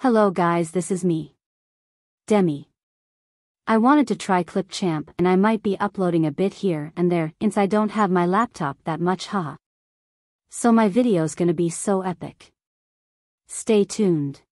Hello guys this is me. Demi. I wanted to try Clipchamp and I might be uploading a bit here and there since I don't have my laptop that much ha. Huh? So my video's gonna be so epic. Stay tuned.